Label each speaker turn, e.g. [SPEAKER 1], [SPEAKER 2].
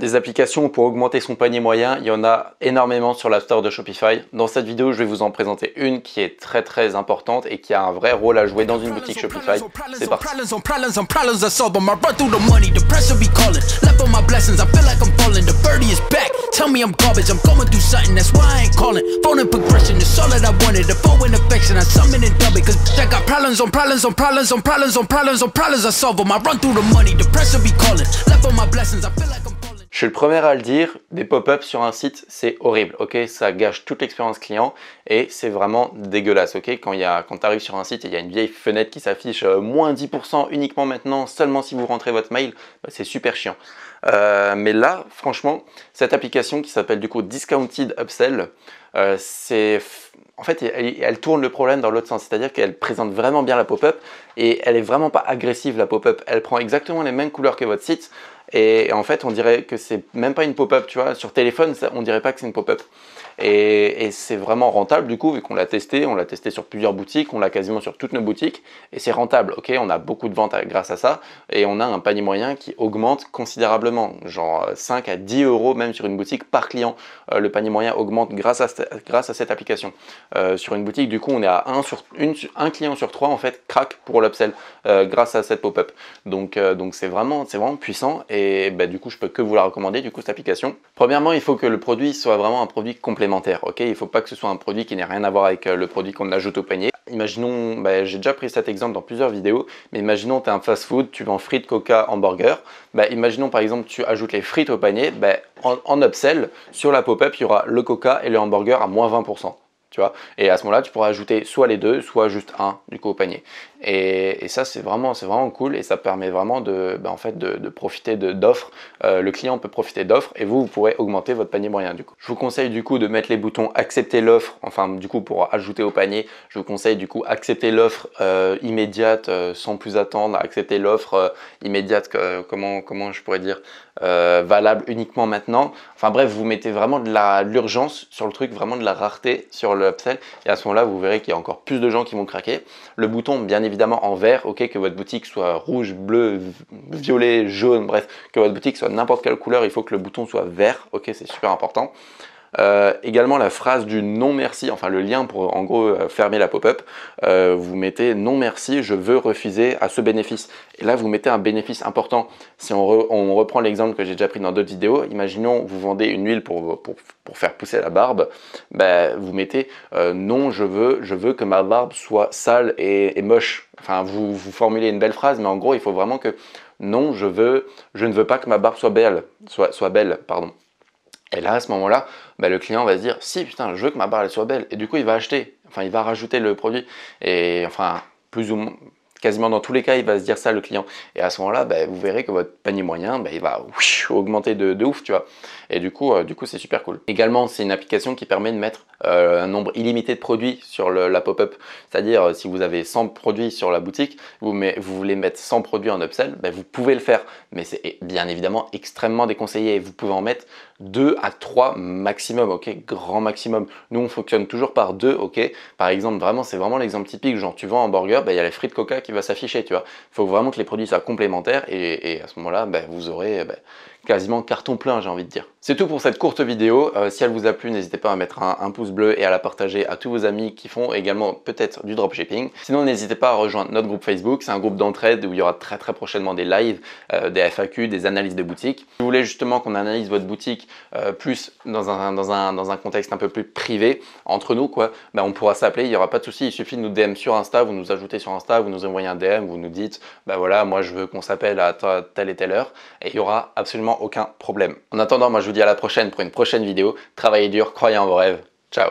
[SPEAKER 1] Des applications pour augmenter son panier moyen, il y en a énormément sur la Store de Shopify. Dans cette vidéo, je vais vous en présenter une qui est très très importante et qui a un vrai rôle à jouer dans une boutique Shopify. C'est parti. Je suis le premier à le dire, des pop-ups sur un site, c'est horrible, ok Ça gâche toute l'expérience client et c'est vraiment dégueulasse, ok Quand, y quand tu arrives sur un site et il y a une vieille fenêtre qui s'affiche euh, moins 10% uniquement maintenant, seulement si vous rentrez votre mail, bah, c'est super chiant. Euh, mais là, franchement, cette application qui s'appelle du coup Discounted Upsell, euh, c'est en fait, elle, tourne le problème dans l'autre sens. C'est-à-dire qu'elle présente vraiment bien la pop-up et elle est vraiment pas agressive la pop-up. Elle prend exactement les mêmes couleurs que votre site et en fait, on dirait que c'est même pas une pop-up, tu vois. Sur téléphone, on dirait pas que c'est une pop-up. Et, c'est vraiment rentable du coup, vu qu'on l'a testé, on l'a testé sur plusieurs boutiques, on l'a quasiment sur toutes nos boutiques, et c'est rentable, ok On a beaucoup de ventes euh, grâce à ça, et on a un panier moyen qui augmente considérablement, genre 5 euh, à 10 euros même sur une boutique par client. Euh, le panier moyen augmente grâce à, cette application. sur une boutique, du coup, on est à 1, sur, une, un client sur 3 en fait craque pour l'upsell grâce à cette pop-up. Donc c'est vraiment, puissant, et bah, du coup, je peux que vous la recommander, du coup, cette application. Premièrement, il faut que le produit soit vraiment un produit complémentaire il ne faut pas que ce soit un produit qui n'ait rien à voir avec euh, le produit qu'on ajoute au panier. Imaginons, bah, j'ai déjà pris cet exemple dans plusieurs vidéos, mais imaginons tu es un fast-food, tu vends frites, coca, hamburger. Bah, imaginons par exemple tu ajoutes les frites au panier, bah, en, upsell, sur la pop-up, il y aura le coca et le hamburger à moins 20%. Tu vois et à ce moment-là, tu pourras ajouter soit les deux, soit juste un du coup au panier. Et, ça, c'est vraiment, vraiment cool et ça permet vraiment de, ben, en fait, de, de profiter d'offres. Euh, le client peut profiter d'offres et vous, vous pourrez augmenter votre panier moyen du coup. Je vous conseille du coup de mettre les boutons accepter l'offre, enfin du coup pour ajouter au panier, je vous conseille du coup accepter l'offre euh, immédiate euh, sans plus attendre, accepter l'offre immédiate, comment, comment je pourrais dire, valable uniquement maintenant. Enfin bref, vous mettez vraiment de l'urgence sur le truc, vraiment de la rareté sur le upsell et à ce moment-là, vous verrez qu'il y a encore plus de gens qui vont craquer. Le bouton, bien évidemment, évidemment en vert, ok, que votre boutique soit rouge, bleu, violet, jaune, bref, que votre boutique soit n'importe quelle couleur, il faut que le bouton soit vert, ok, c'est super important. Euh, également la phrase du non merci, enfin le lien pour en gros euh, fermer la pop-up, euh, vous mettez non merci, je veux refuser à ce bénéfice. Et là vous mettez un bénéfice important. Si on, reprend l'exemple que j'ai déjà pris dans d'autres vidéos, imaginons vous vendez une huile pour, pour, faire pousser la barbe, bah, vous mettez non je veux, je veux que ma barbe soit sale et, et moche. Enfin vous, vous formulez une belle phrase, mais en gros il faut vraiment que non je veux, je ne veux pas que ma barbe soit belle, soit, soit belle, pardon. Et là, à ce moment-là, bah, le client va se dire si putain, je veux que ma barre soit belle, et du coup il va acheter, enfin il va rajouter le produit, et enfin plus ou moins, Quasiment dans tous les cas, il va se dire ça le client. Et à ce moment-là, bah, vous verrez que votre panier moyen, bah, il va augmenter de, de, ouf, tu vois. Et euh, du coup, c'est super cool. Également, c'est une application qui permet de mettre euh, un nombre illimité de produits sur la pop-up. C'est-à-dire, euh, si vous avez 100 produits sur la boutique, vous, vous voulez mettre 100 produits en upsell, bah, vous pouvez le faire. Mais c'est bien évidemment extrêmement déconseillé. Vous pouvez en mettre 2 à 3 maximum, ok Grand maximum. Nous, on fonctionne toujours par 2, ok Par exemple, vraiment, c'est vraiment l'exemple typique. Genre, tu vends un burger, il y a les frites coca qui va s'afficher, tu vois. Il faut vraiment que les produits soient complémentaires et, à ce moment-là, bah, vous aurez bah, quasiment carton plein, j'ai envie de dire. C'est tout pour cette courte vidéo. Euh, si elle vous a plu, n'hésitez pas à mettre un, pouce bleu et à la partager à tous vos amis qui font également peut-être du dropshipping. Sinon, n'hésitez pas à rejoindre notre groupe Facebook. C'est un groupe d'entraide où il y aura très très prochainement des lives, euh, des FAQ, des analyses de boutiques. Si vous voulez justement qu'on analyse votre boutique euh, plus dans un, dans, un, contexte un peu plus privé, entre nous quoi, ben, on pourra s'appeler, il n'y aura pas de souci. Il suffit de nous DM sur Insta, vous nous ajoutez sur Insta, vous nous envoyez un DM, vous nous dites, ben voilà, moi je veux qu'on s'appelle à telle et telle heure et il n'y aura absolument aucun problème. En attendant, moi je vous dis à la prochaine pour une prochaine vidéo. Travaillez dur, croyez en vos rêves. Ciao